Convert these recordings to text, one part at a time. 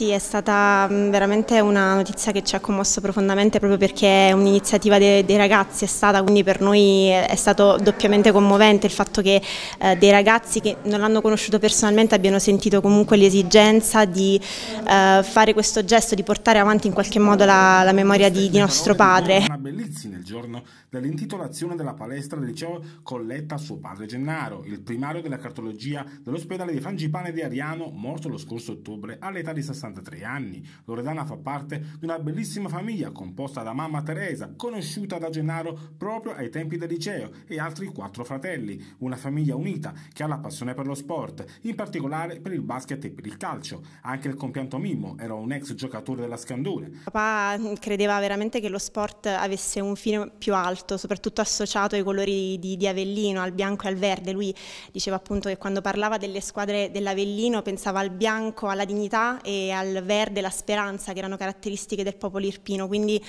Sì, è stata mm, veramente una notizia che ci ha commosso profondamente proprio perché è un'iniziativa dei, dei, ragazzi è stata, quindi per noi è stato doppiamente commovente il fatto che eh, dei ragazzi che non l'hanno conosciuto personalmente abbiano sentito comunque l'esigenza di eh, fare questo gesto, di portare avanti in qualche modo la, la memoria di, di nostro padre. Bellizzi nel giorno dell'intitolazione della palestra del liceo Colletta a suo padre Gennaro, il primario della cartologia dell'ospedale di Frangipane di Ariano, morto lo scorso ottobre all'età di 63 anni. Loredana fa parte di una bellissima famiglia composta da mamma Teresa, conosciuta da Gennaro proprio ai tempi del liceo, e altri quattro fratelli, una famiglia unita che ha la passione per lo sport, in particolare per il basket e per il calcio. Anche il compianto Mimmo era un ex giocatore della Scandone. Papà mm, credeva veramente che lo sport avesse avesse un fine più alto, soprattutto associato ai colori di, di, Avellino, al bianco e al verde. Lui diceva appunto che quando parlava delle squadre dell'Avellino pensava al bianco, alla dignità e al verde, la speranza, che erano caratteristiche del popolo irpino. Quindi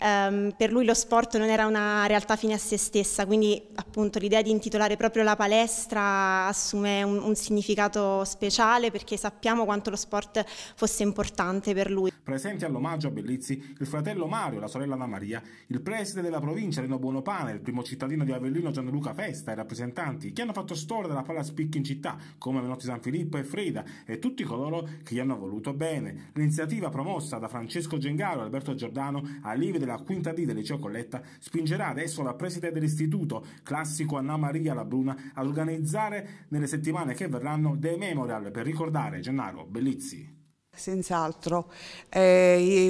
Um, per lui lo sport non era una realtà fine a se stessa, quindi appunto l'idea di intitolare proprio la palestra assume un, un, significato speciale perché sappiamo quanto lo sport fosse importante per lui. Presenti all'omaggio a Bellizzi il fratello Mario, la sorella Anna Maria, il preside della provincia Reno Buonopane, il primo cittadino di Avellino Gianluca Festa e rappresentanti che hanno fatto storia della palla spicchi in città come Menotti San Filippo e Frida e tutti coloro che gli hanno voluto bene. L'iniziativa promossa da Francesco Gengaro e Alberto Giordano a Livide della quinta D del liceo Colletta spingerà adesso la presidente dell'istituto, classico Anna Maria Labruna, ad organizzare nelle settimane che verranno dei memorial per ricordare Gennaro Bellizzi. Senz'altro, eh,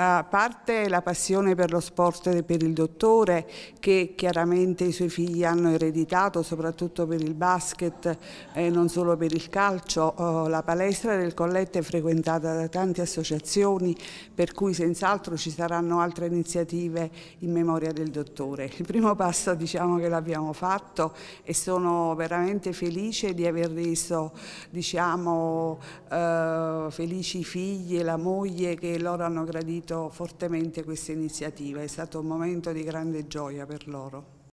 a parte la passione per lo sport e per il dottore che chiaramente i suoi figli hanno ereditato soprattutto per il basket e non solo per il calcio, oh, la palestra del Colletto è frequentata da tante associazioni per cui senz'altro ci saranno altre iniziative in memoria del dottore. Il primo passo diciamo che l'abbiamo fatto e sono veramente felice di aver reso diciamo, eh, felici i figli e la moglie che loro hanno gradito fortemente questa iniziativa, è stato un momento di grande gioia per loro.